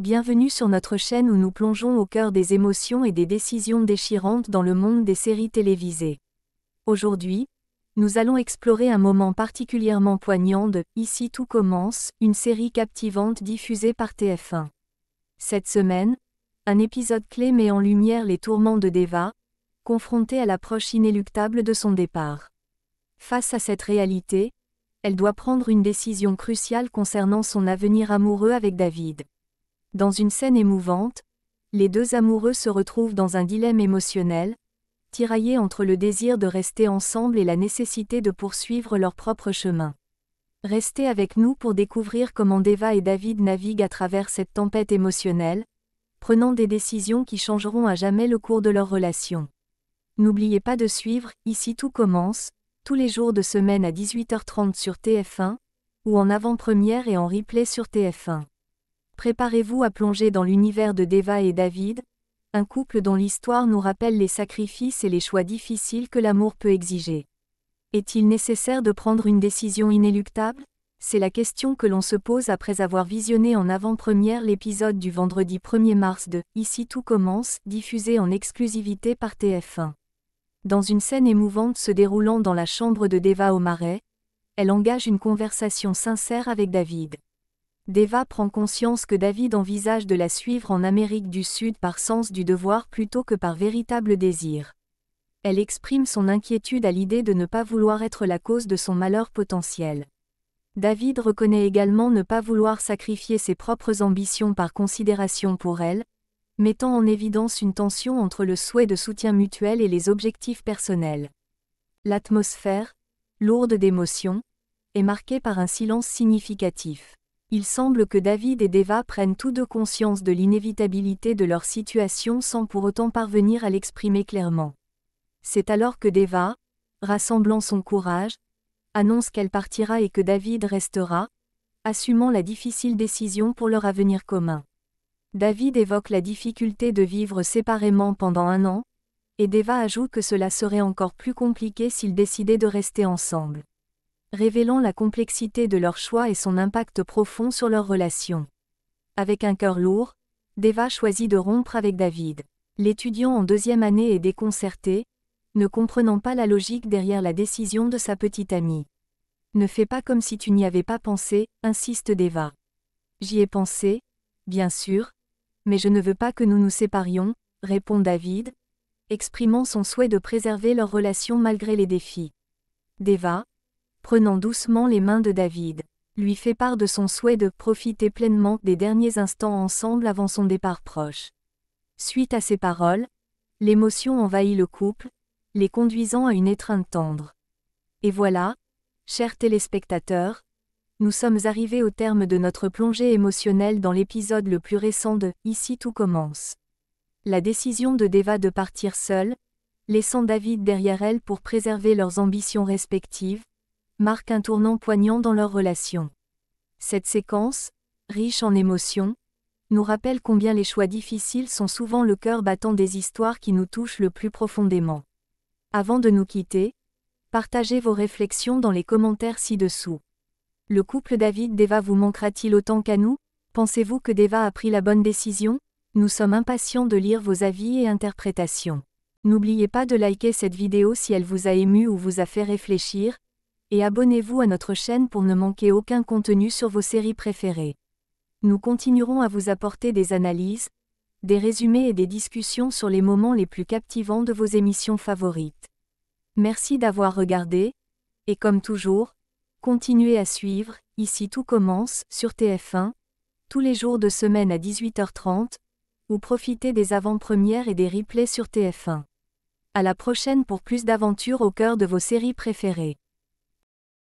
Bienvenue sur notre chaîne où nous plongeons au cœur des émotions et des décisions déchirantes dans le monde des séries télévisées. Aujourd'hui, nous allons explorer un moment particulièrement poignant de Ici tout commence, une série captivante diffusée par TF1. Cette semaine, un épisode clé met en lumière les tourments de Deva, confrontée à l'approche inéluctable de son départ. Face à cette réalité, elle doit prendre une décision cruciale concernant son avenir amoureux avec David. Dans une scène émouvante, les deux amoureux se retrouvent dans un dilemme émotionnel, tiraillés entre le désir de rester ensemble et la nécessité de poursuivre leur propre chemin. Restez avec nous pour découvrir comment Deva et David naviguent à travers cette tempête émotionnelle, prenant des décisions qui changeront à jamais le cours de leur relation. N'oubliez pas de suivre, ici tout commence, tous les jours de semaine à 18h30 sur TF1, ou en avant-première et en replay sur TF1. Préparez-vous à plonger dans l'univers de Deva et David, un couple dont l'histoire nous rappelle les sacrifices et les choix difficiles que l'amour peut exiger. Est-il nécessaire de prendre une décision inéluctable C'est la question que l'on se pose après avoir visionné en avant-première l'épisode du vendredi 1er mars de Ici tout commence, diffusé en exclusivité par TF1. Dans une scène émouvante se déroulant dans la chambre de Deva au Marais, elle engage une conversation sincère avec David. Deva prend conscience que David envisage de la suivre en Amérique du Sud par sens du devoir plutôt que par véritable désir. Elle exprime son inquiétude à l'idée de ne pas vouloir être la cause de son malheur potentiel. David reconnaît également ne pas vouloir sacrifier ses propres ambitions par considération pour elle, mettant en évidence une tension entre le souhait de soutien mutuel et les objectifs personnels. L'atmosphère, lourde d'émotions, est marquée par un silence significatif. Il semble que David et Deva prennent tous deux conscience de l'inévitabilité de leur situation sans pour autant parvenir à l'exprimer clairement. C'est alors que Deva, rassemblant son courage, annonce qu'elle partira et que David restera, assumant la difficile décision pour leur avenir commun. David évoque la difficulté de vivre séparément pendant un an, et Deva ajoute que cela serait encore plus compliqué s'ils décidaient de rester ensemble révélant la complexité de leur choix et son impact profond sur leur relation. Avec un cœur lourd, Deva choisit de rompre avec David. L'étudiant en deuxième année est déconcerté, ne comprenant pas la logique derrière la décision de sa petite amie. Ne fais pas comme si tu n'y avais pas pensé, insiste Deva. J'y ai pensé, bien sûr, mais je ne veux pas que nous nous séparions, répond David, exprimant son souhait de préserver leur relation malgré les défis. Deva, prenant doucement les mains de David, lui fait part de son souhait de profiter pleinement des derniers instants ensemble avant son départ proche. Suite à ces paroles, l'émotion envahit le couple, les conduisant à une étreinte tendre. Et voilà, chers téléspectateurs, nous sommes arrivés au terme de notre plongée émotionnelle dans l'épisode le plus récent de Ici tout commence. La décision de Deva de partir seule, laissant David derrière elle pour préserver leurs ambitions respectives, marque un tournant poignant dans leur relation. Cette séquence, riche en émotions, nous rappelle combien les choix difficiles sont souvent le cœur battant des histoires qui nous touchent le plus profondément. Avant de nous quitter, partagez vos réflexions dans les commentaires ci-dessous. Le couple David-Deva vous manquera-t-il autant qu'à nous Pensez-vous que Deva a pris la bonne décision Nous sommes impatients de lire vos avis et interprétations. N'oubliez pas de liker cette vidéo si elle vous a ému ou vous a fait réfléchir, et abonnez-vous à notre chaîne pour ne manquer aucun contenu sur vos séries préférées. Nous continuerons à vous apporter des analyses, des résumés et des discussions sur les moments les plus captivants de vos émissions favorites. Merci d'avoir regardé, et comme toujours, continuez à suivre, ici tout commence, sur TF1, tous les jours de semaine à 18h30, ou profitez des avant-premières et des replays sur TF1. À la prochaine pour plus d'aventures au cœur de vos séries préférées.